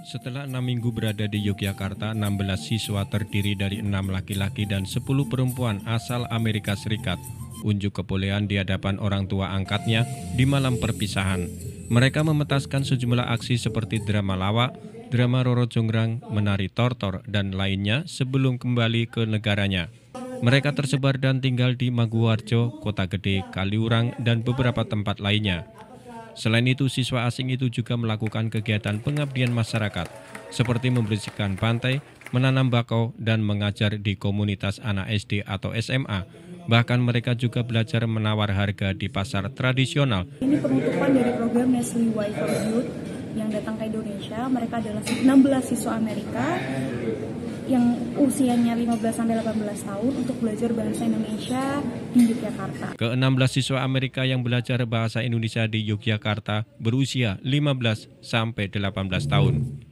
Setelah enam minggu berada di Yogyakarta, 16 siswa terdiri dari enam laki-laki dan 10 perempuan asal Amerika Serikat unjuk kepolean di hadapan orang tua angkatnya di malam perpisahan. Mereka memetaskan sejumlah aksi seperti drama lawak, drama Roro Jonggrang, menari tortor, dan lainnya sebelum kembali ke negaranya. Mereka tersebar dan tinggal di Maguwarjo, Kota Gede, Kaliurang, dan beberapa tempat lainnya. Selain itu, siswa asing itu juga melakukan kegiatan pengabdian masyarakat, seperti membersihkan pantai, menanam bakau, dan mengajar di komunitas anak SD atau SMA. Bahkan mereka juga belajar menawar harga di pasar tradisional. Ini penutupan dari program Nestle Y for Youth yang datang ke Indonesia. Mereka adalah 16 siswa Amerika usianya 15-18 tahun untuk belajar bahasa Indonesia di Yogyakarta. Ke-16 siswa Amerika yang belajar bahasa Indonesia di Yogyakarta berusia 15-18 tahun.